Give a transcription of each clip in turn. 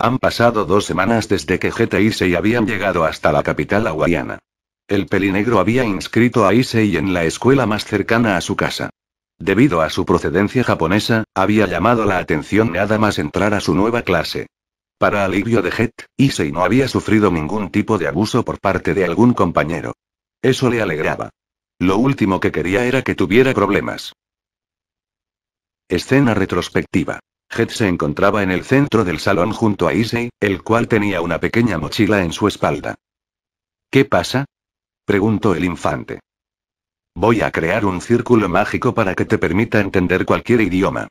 Han pasado dos semanas desde que Geta y Issei habían llegado hasta la capital hawaiana. El pelinegro había inscrito a Issei en la escuela más cercana a su casa. Debido a su procedencia japonesa, había llamado la atención nada más entrar a su nueva clase. Para alivio de Get, Issei no había sufrido ningún tipo de abuso por parte de algún compañero. Eso le alegraba. Lo último que quería era que tuviera problemas. Escena retrospectiva. Head se encontraba en el centro del salón junto a Issei, el cual tenía una pequeña mochila en su espalda. ¿Qué pasa? preguntó el infante. Voy a crear un círculo mágico para que te permita entender cualquier idioma.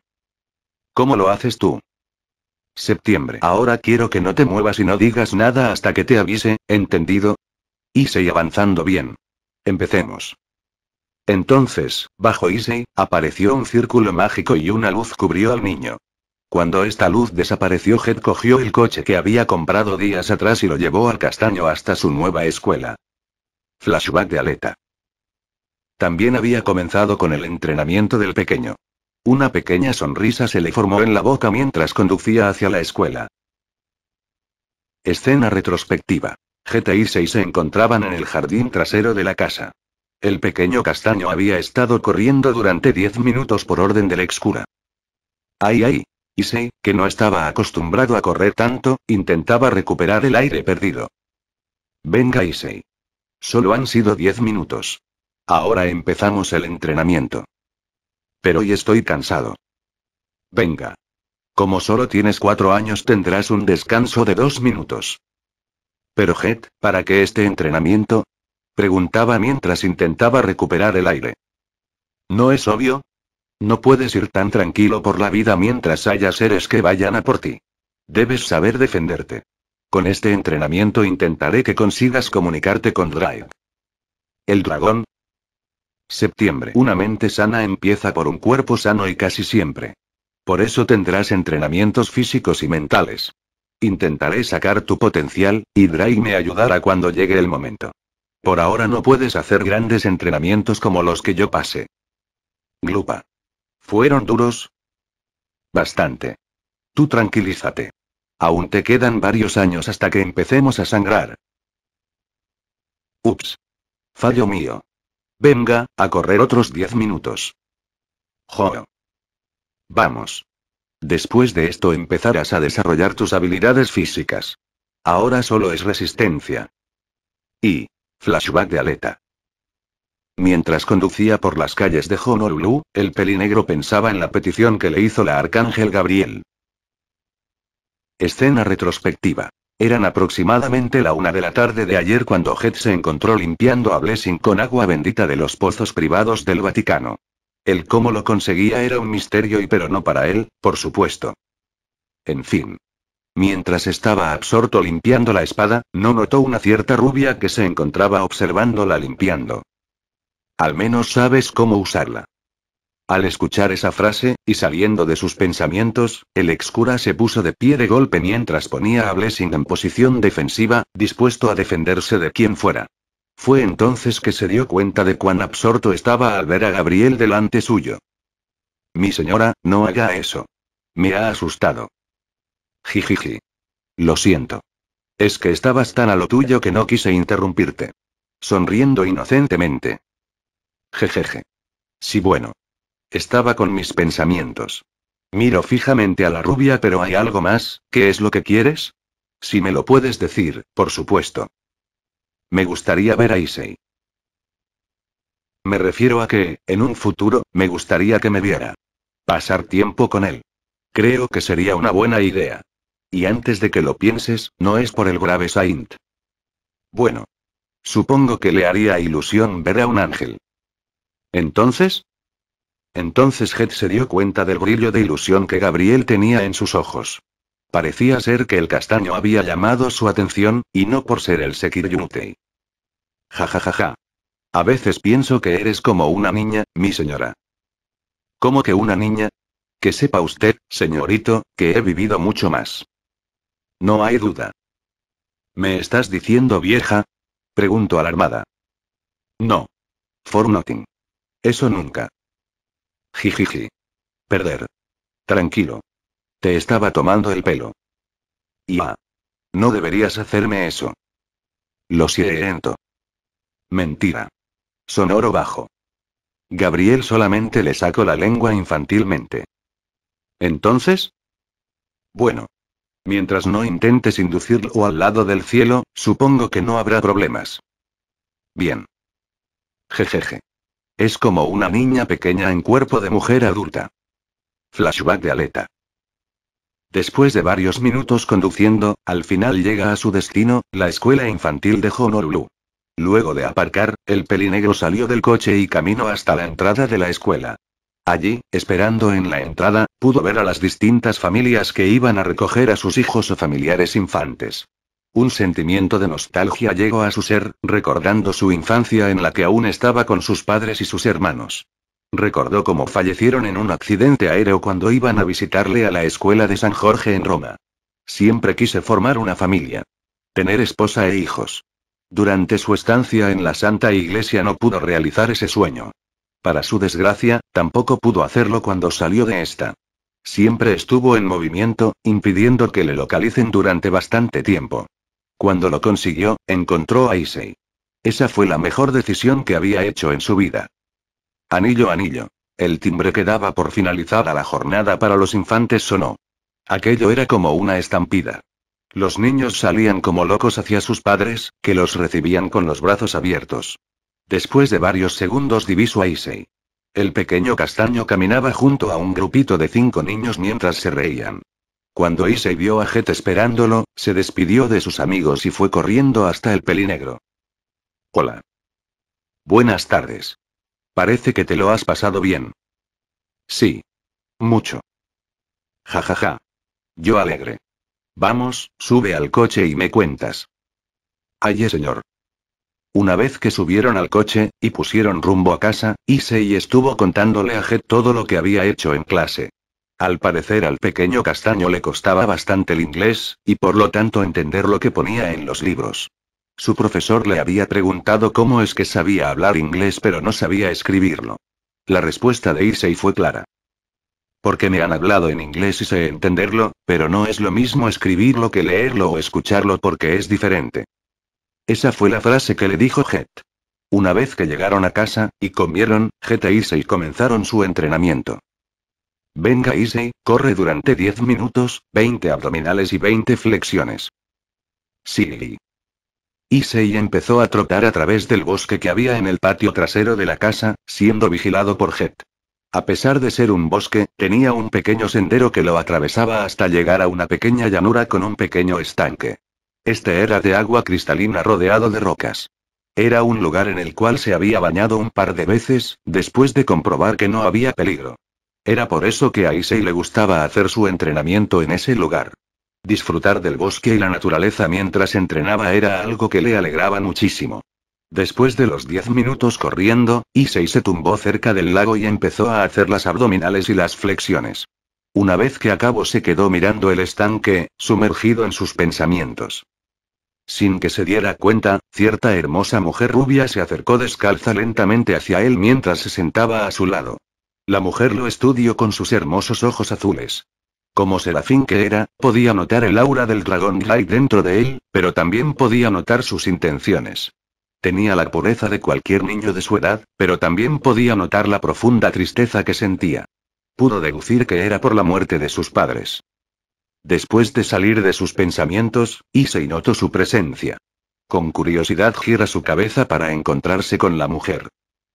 ¿Cómo lo haces tú? Septiembre. Ahora quiero que no te muevas y no digas nada hasta que te avise, ¿entendido? Issei avanzando bien. Empecemos. Entonces, bajo Issei, apareció un círculo mágico y una luz cubrió al niño. Cuando esta luz desapareció, Jet cogió el coche que había comprado días atrás y lo llevó al castaño hasta su nueva escuela. Flashback de Aleta. También había comenzado con el entrenamiento del pequeño. Una pequeña sonrisa se le formó en la boca mientras conducía hacia la escuela. Escena retrospectiva. Jet y se encontraban en el jardín trasero de la casa. El pequeño castaño había estado corriendo durante diez minutos por orden del excura. ay! Isei, que no estaba acostumbrado a correr tanto, intentaba recuperar el aire perdido. Venga Issei. Solo han sido diez minutos. Ahora empezamos el entrenamiento. Pero hoy estoy cansado. Venga. Como solo tienes cuatro años tendrás un descanso de dos minutos. Pero Jet, ¿para qué este entrenamiento? Preguntaba mientras intentaba recuperar el aire. ¿No es obvio? No puedes ir tan tranquilo por la vida mientras haya seres que vayan a por ti. Debes saber defenderte. Con este entrenamiento intentaré que consigas comunicarte con Drake. El dragón. Septiembre. Una mente sana empieza por un cuerpo sano y casi siempre. Por eso tendrás entrenamientos físicos y mentales. Intentaré sacar tu potencial, y Drake me ayudará cuando llegue el momento. Por ahora no puedes hacer grandes entrenamientos como los que yo pasé. Glupa. ¿Fueron duros? Bastante. Tú tranquilízate. Aún te quedan varios años hasta que empecemos a sangrar. Ups. Fallo mío. Venga, a correr otros diez minutos. Jo. Vamos. Después de esto empezarás a desarrollar tus habilidades físicas. Ahora solo es resistencia. Y. Flashback de aleta. Mientras conducía por las calles de Honolulu, el pelinegro pensaba en la petición que le hizo la arcángel Gabriel. Escena retrospectiva. Eran aproximadamente la una de la tarde de ayer cuando Head se encontró limpiando a Blessing con agua bendita de los pozos privados del Vaticano. El cómo lo conseguía era un misterio y pero no para él, por supuesto. En fin. Mientras estaba absorto limpiando la espada, no notó una cierta rubia que se encontraba observándola limpiando. Al menos sabes cómo usarla. Al escuchar esa frase, y saliendo de sus pensamientos, el excura se puso de pie de golpe mientras ponía a Blessing en posición defensiva, dispuesto a defenderse de quien fuera. Fue entonces que se dio cuenta de cuán absorto estaba al ver a Gabriel delante suyo. Mi señora, no haga eso. Me ha asustado. Jijiji. Lo siento. Es que estabas tan a lo tuyo que no quise interrumpirte. Sonriendo inocentemente, Jejeje. Sí, bueno. Estaba con mis pensamientos. Miro fijamente a la rubia, pero hay algo más, ¿qué es lo que quieres? Si me lo puedes decir, por supuesto. Me gustaría ver a Issei. Me refiero a que, en un futuro, me gustaría que me viera. Pasar tiempo con él. Creo que sería una buena idea. Y antes de que lo pienses, no es por el grave Saint. Bueno. Supongo que le haría ilusión ver a un ángel. ¿Entonces? Entonces Head se dio cuenta del brillo de ilusión que Gabriel tenía en sus ojos. Parecía ser que el castaño había llamado su atención, y no por ser el Sekiryutei. Ja ja ja ja. A veces pienso que eres como una niña, mi señora. ¿Cómo que una niña? Que sepa usted, señorito, que he vivido mucho más. No hay duda. ¿Me estás diciendo vieja? Preguntó alarmada. No. For nothing. Eso nunca. Jijiji. Perder. Tranquilo. Te estaba tomando el pelo. Ya. No deberías hacerme eso. Lo siento. Mentira. Sonoro bajo. Gabriel solamente le sacó la lengua infantilmente. ¿Entonces? Bueno. Mientras no intentes inducirlo al lado del cielo, supongo que no habrá problemas. Bien. Jejeje. Es como una niña pequeña en cuerpo de mujer adulta. Flashback de Aleta. Después de varios minutos conduciendo, al final llega a su destino, la escuela infantil de Honolulu. Luego de aparcar, el pelinegro salió del coche y caminó hasta la entrada de la escuela. Allí, esperando en la entrada, pudo ver a las distintas familias que iban a recoger a sus hijos o familiares infantes. Un sentimiento de nostalgia llegó a su ser, recordando su infancia en la que aún estaba con sus padres y sus hermanos. Recordó cómo fallecieron en un accidente aéreo cuando iban a visitarle a la escuela de San Jorge en Roma. Siempre quise formar una familia. Tener esposa e hijos. Durante su estancia en la Santa Iglesia no pudo realizar ese sueño. Para su desgracia, tampoco pudo hacerlo cuando salió de esta. Siempre estuvo en movimiento, impidiendo que le localicen durante bastante tiempo. Cuando lo consiguió, encontró a Issei. Esa fue la mejor decisión que había hecho en su vida. Anillo, anillo. El timbre que daba por finalizada la jornada para los infantes sonó. Aquello era como una estampida. Los niños salían como locos hacia sus padres, que los recibían con los brazos abiertos. Después de varios segundos diviso a Issei. El pequeño castaño caminaba junto a un grupito de cinco niños mientras se reían. Cuando Issei vio a Jet esperándolo, se despidió de sus amigos y fue corriendo hasta el pelinegro. Hola. Buenas tardes. Parece que te lo has pasado bien. Sí. Mucho. Ja ja ja. Yo alegre. Vamos, sube al coche y me cuentas. Aye, señor. Una vez que subieron al coche, y pusieron rumbo a casa, Issei estuvo contándole a Jet todo lo que había hecho en clase. Al parecer al pequeño castaño le costaba bastante el inglés, y por lo tanto entender lo que ponía en los libros. Su profesor le había preguntado cómo es que sabía hablar inglés pero no sabía escribirlo. La respuesta de Isei fue clara. Porque me han hablado en inglés y sé entenderlo, pero no es lo mismo escribirlo que leerlo o escucharlo porque es diferente. Esa fue la frase que le dijo Het. Una vez que llegaron a casa, y comieron, Het e Issei comenzaron su entrenamiento. Venga Issei, corre durante 10 minutos, 20 abdominales y 20 flexiones. Sí. Issei empezó a trotar a través del bosque que había en el patio trasero de la casa, siendo vigilado por Jet. A pesar de ser un bosque, tenía un pequeño sendero que lo atravesaba hasta llegar a una pequeña llanura con un pequeño estanque. Este era de agua cristalina rodeado de rocas. Era un lugar en el cual se había bañado un par de veces, después de comprobar que no había peligro. Era por eso que a Issei le gustaba hacer su entrenamiento en ese lugar. Disfrutar del bosque y la naturaleza mientras entrenaba era algo que le alegraba muchísimo. Después de los diez minutos corriendo, Issei se tumbó cerca del lago y empezó a hacer las abdominales y las flexiones. Una vez que acabó se quedó mirando el estanque, sumergido en sus pensamientos. Sin que se diera cuenta, cierta hermosa mujer rubia se acercó descalza lentamente hacia él mientras se sentaba a su lado. La mujer lo estudió con sus hermosos ojos azules. Como serafín que era, podía notar el aura del dragón Light dentro de él, pero también podía notar sus intenciones. Tenía la pureza de cualquier niño de su edad, pero también podía notar la profunda tristeza que sentía. Pudo deducir que era por la muerte de sus padres. Después de salir de sus pensamientos, Issei notó su presencia. Con curiosidad gira su cabeza para encontrarse con la mujer.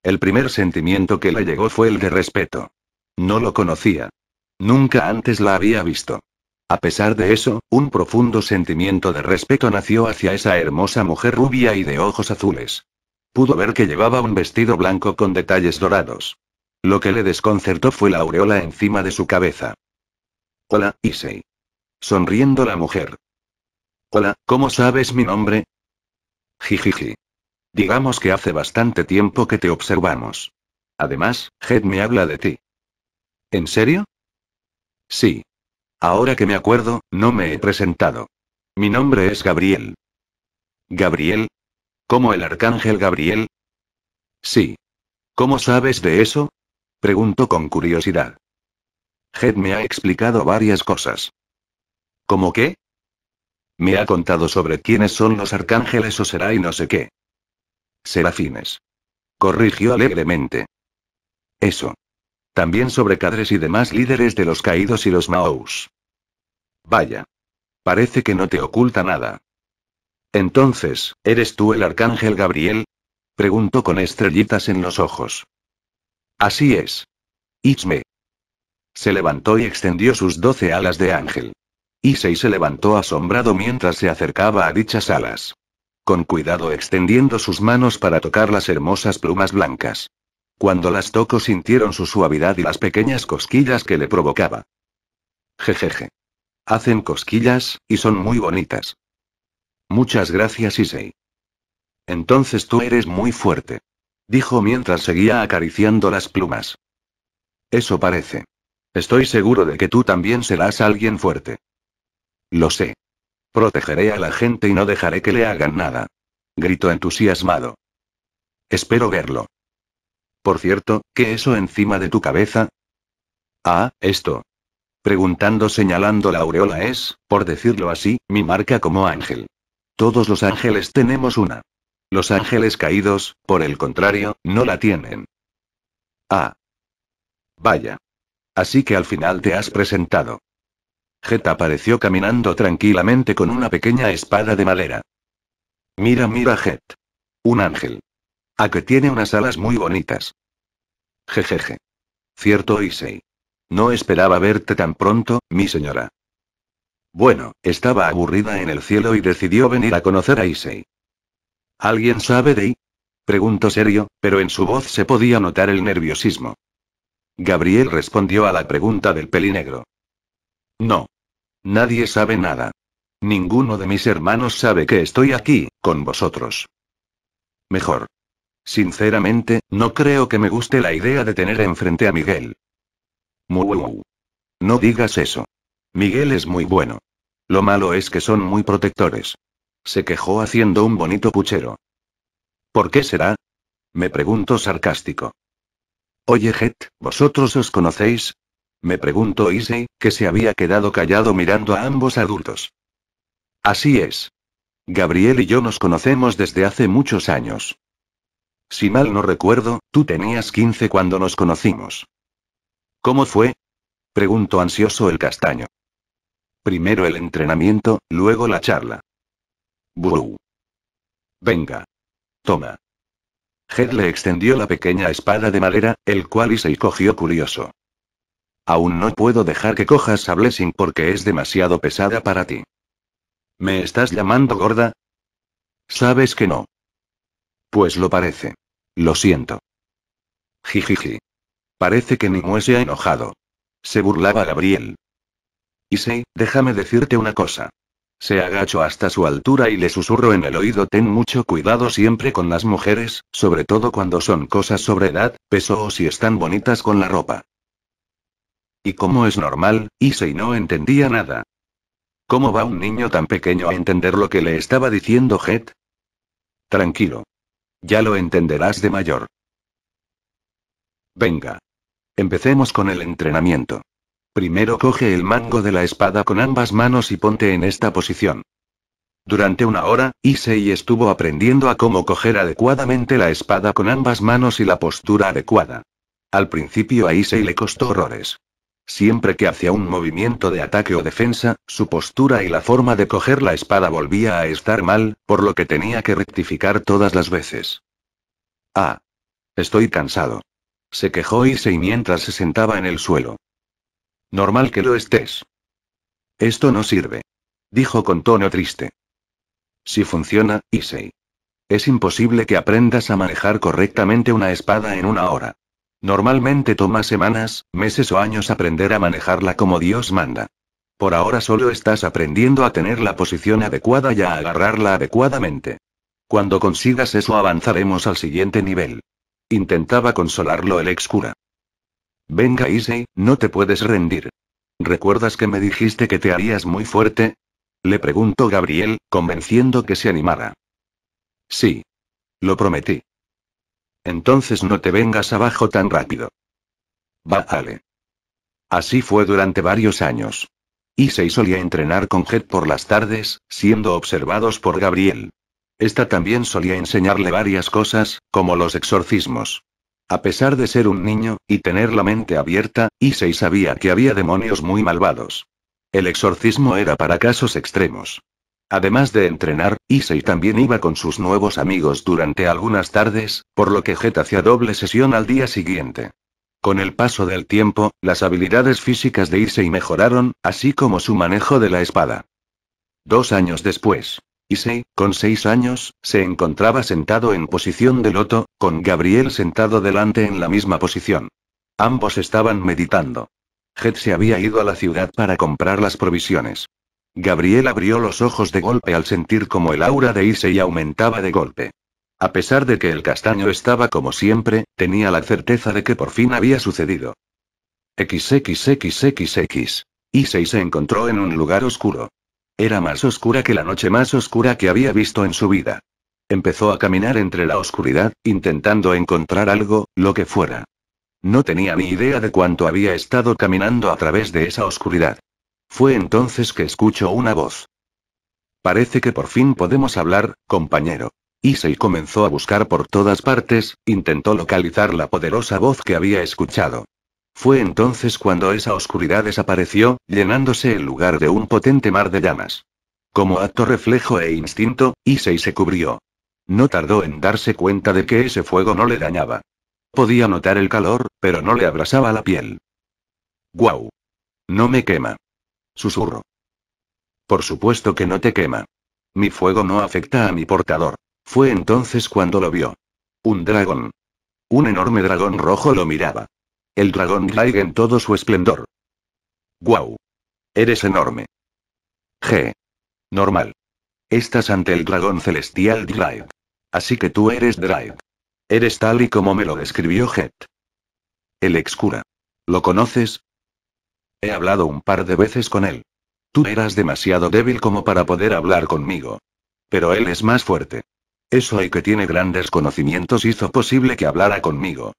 El primer sentimiento que le llegó fue el de respeto. No lo conocía. Nunca antes la había visto. A pesar de eso, un profundo sentimiento de respeto nació hacia esa hermosa mujer rubia y de ojos azules. Pudo ver que llevaba un vestido blanco con detalles dorados. Lo que le desconcertó fue la aureola encima de su cabeza. Hola, Issei. Sonriendo la mujer. Hola, ¿cómo sabes mi nombre? Jijiji. Digamos que hace bastante tiempo que te observamos. Además, Head me habla de ti. ¿En serio? Sí. Ahora que me acuerdo, no me he presentado. Mi nombre es Gabriel. ¿Gabriel? ¿Como el arcángel Gabriel? Sí. ¿Cómo sabes de eso? Pregunto con curiosidad. Head me ha explicado varias cosas. ¿Cómo qué? Me ha contado sobre quiénes son los arcángeles o será y no sé qué. Serafines. Corrigió alegremente. Eso. También sobre cadres y demás líderes de los caídos y los Mao's. Vaya. Parece que no te oculta nada. Entonces, ¿eres tú el arcángel Gabriel? Preguntó con estrellitas en los ojos. Así es. Itzme. Se levantó y extendió sus doce alas de ángel. Issei se levantó asombrado mientras se acercaba a dichas alas con cuidado extendiendo sus manos para tocar las hermosas plumas blancas. Cuando las tocó sintieron su suavidad y las pequeñas cosquillas que le provocaba. Jejeje. Hacen cosquillas, y son muy bonitas. Muchas gracias, Issei. Entonces tú eres muy fuerte. Dijo mientras seguía acariciando las plumas. Eso parece. Estoy seguro de que tú también serás alguien fuerte. Lo sé. Protegeré a la gente y no dejaré que le hagan nada. Gritó entusiasmado. Espero verlo. Por cierto, ¿qué eso encima de tu cabeza? Ah, esto. Preguntando señalando la aureola es, por decirlo así, mi marca como ángel. Todos los ángeles tenemos una. Los ángeles caídos, por el contrario, no la tienen. Ah. Vaya. Así que al final te has presentado. Jet apareció caminando tranquilamente con una pequeña espada de madera. Mira, mira, Jet. Un ángel. A ah, que tiene unas alas muy bonitas. Jejeje. Cierto, Issei. No esperaba verte tan pronto, mi señora. Bueno, estaba aburrida en el cielo y decidió venir a conocer a Issei. ¿Alguien sabe de ahí? Preguntó serio, pero en su voz se podía notar el nerviosismo. Gabriel respondió a la pregunta del pelinegro. No. Nadie sabe nada. Ninguno de mis hermanos sabe que estoy aquí, con vosotros. Mejor. Sinceramente, no creo que me guste la idea de tener enfrente a Miguel. Muuu. No digas eso. Miguel es muy bueno. Lo malo es que son muy protectores. Se quejó haciendo un bonito puchero. ¿Por qué será? Me pregunto sarcástico. Oye, Jet, ¿vosotros os conocéis? Me preguntó Issei, que se había quedado callado mirando a ambos adultos. Así es. Gabriel y yo nos conocemos desde hace muchos años. Si mal no recuerdo, tú tenías 15 cuando nos conocimos. ¿Cómo fue? preguntó ansioso el castaño. Primero el entrenamiento, luego la charla. Buu. Venga. Toma. Head le extendió la pequeña espada de madera, el cual se cogió curioso. Aún no puedo dejar que cojas a Blessing porque es demasiado pesada para ti. ¿Me estás llamando gorda? Sabes que no. Pues lo parece. Lo siento. Jijiji. Parece que Nimue se ha enojado. Se burlaba Gabriel. Issei, déjame decirte una cosa. Se agacho hasta su altura y le susurro en el oído ten mucho cuidado siempre con las mujeres, sobre todo cuando son cosas sobre edad, peso o si están bonitas con la ropa. Y como es normal, Issei no entendía nada. ¿Cómo va un niño tan pequeño a entender lo que le estaba diciendo Jet? Tranquilo. Ya lo entenderás de mayor. Venga. Empecemos con el entrenamiento. Primero coge el mango de la espada con ambas manos y ponte en esta posición. Durante una hora, Issei estuvo aprendiendo a cómo coger adecuadamente la espada con ambas manos y la postura adecuada. Al principio a Issei le costó horrores. Siempre que hacía un movimiento de ataque o defensa, su postura y la forma de coger la espada volvía a estar mal, por lo que tenía que rectificar todas las veces. Ah. Estoy cansado. Se quejó Issei mientras se sentaba en el suelo. Normal que lo estés. Esto no sirve. Dijo con tono triste. Si funciona, Issei. Es imposible que aprendas a manejar correctamente una espada en una hora. Normalmente toma semanas, meses o años aprender a manejarla como Dios manda. Por ahora solo estás aprendiendo a tener la posición adecuada y a agarrarla adecuadamente. Cuando consigas eso avanzaremos al siguiente nivel. Intentaba consolarlo el ex cura. Venga Issei, no te puedes rendir. ¿Recuerdas que me dijiste que te harías muy fuerte? Le preguntó Gabriel, convenciendo que se animara. Sí. Lo prometí. Entonces no te vengas abajo tan rápido. Bájale. Así fue durante varios años. Issei solía entrenar con Jet por las tardes, siendo observados por Gabriel. Esta también solía enseñarle varias cosas, como los exorcismos. A pesar de ser un niño, y tener la mente abierta, Issei sabía que había demonios muy malvados. El exorcismo era para casos extremos. Además de entrenar, Issei también iba con sus nuevos amigos durante algunas tardes, por lo que Jet hacía doble sesión al día siguiente. Con el paso del tiempo, las habilidades físicas de Issei mejoraron, así como su manejo de la espada. Dos años después, Issei, con seis años, se encontraba sentado en posición de loto, con Gabriel sentado delante en la misma posición. Ambos estaban meditando. Jet se había ido a la ciudad para comprar las provisiones. Gabriel abrió los ojos de golpe al sentir como el aura de Issei aumentaba de golpe. A pesar de que el castaño estaba como siempre, tenía la certeza de que por fin había sucedido. XXXXX. Issei se encontró en un lugar oscuro. Era más oscura que la noche más oscura que había visto en su vida. Empezó a caminar entre la oscuridad, intentando encontrar algo, lo que fuera. No tenía ni idea de cuánto había estado caminando a través de esa oscuridad. Fue entonces que escuchó una voz. Parece que por fin podemos hablar, compañero. Issei comenzó a buscar por todas partes, intentó localizar la poderosa voz que había escuchado. Fue entonces cuando esa oscuridad desapareció, llenándose el lugar de un potente mar de llamas. Como acto reflejo e instinto, Issei se cubrió. No tardó en darse cuenta de que ese fuego no le dañaba. Podía notar el calor, pero no le abrasaba la piel. ¡Guau! No me quema. Susurro. Por supuesto que no te quema. Mi fuego no afecta a mi portador. Fue entonces cuando lo vio. Un dragón. Un enorme dragón rojo lo miraba. El dragón Draig en todo su esplendor. ¡Guau! Eres enorme. G. Normal. Estás ante el dragón celestial Draig. Así que tú eres Draig. Eres tal y como me lo describió Het. El excura. ¿Lo conoces? He hablado un par de veces con él. Tú eras demasiado débil como para poder hablar conmigo. Pero él es más fuerte. Eso y que tiene grandes conocimientos hizo posible que hablara conmigo.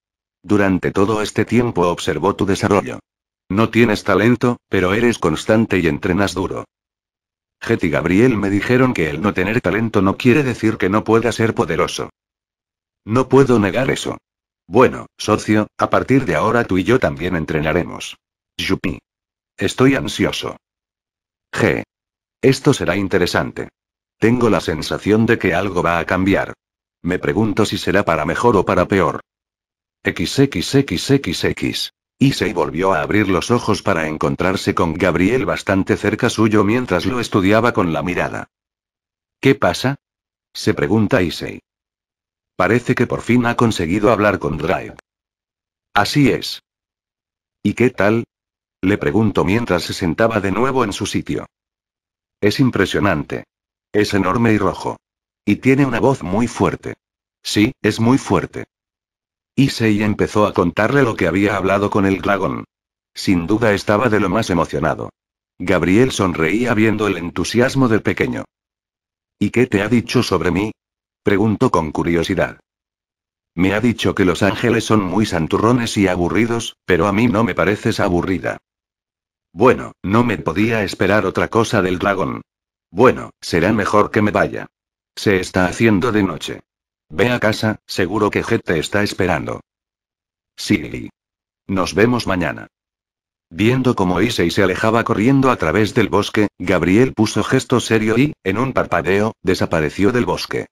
Durante todo este tiempo observó tu desarrollo. No tienes talento, pero eres constante y entrenas duro. Jet y Gabriel me dijeron que el no tener talento no quiere decir que no pueda ser poderoso. No puedo negar eso. Bueno, socio, a partir de ahora tú y yo también entrenaremos. Yupi. Estoy ansioso. G. Esto será interesante. Tengo la sensación de que algo va a cambiar. Me pregunto si será para mejor o para peor. XXXXX. Issei volvió a abrir los ojos para encontrarse con Gabriel bastante cerca suyo mientras lo estudiaba con la mirada. ¿Qué pasa? Se pregunta Issei. Parece que por fin ha conseguido hablar con Drake. Así es. ¿Y qué tal? Le preguntó mientras se sentaba de nuevo en su sitio. Es impresionante. Es enorme y rojo. Y tiene una voz muy fuerte. Sí, es muy fuerte. Issei empezó a contarle lo que había hablado con el dragón. Sin duda estaba de lo más emocionado. Gabriel sonreía viendo el entusiasmo del pequeño. ¿Y qué te ha dicho sobre mí? preguntó con curiosidad. Me ha dicho que los ángeles son muy santurrones y aburridos, pero a mí no me pareces aburrida. Bueno, no me podía esperar otra cosa del dragón. Bueno, será mejor que me vaya. Se está haciendo de noche. Ve a casa, seguro que Jet te está esperando. Sí. Nos vemos mañana. Viendo cómo Issei se alejaba corriendo a través del bosque, Gabriel puso gesto serio y, en un parpadeo, desapareció del bosque.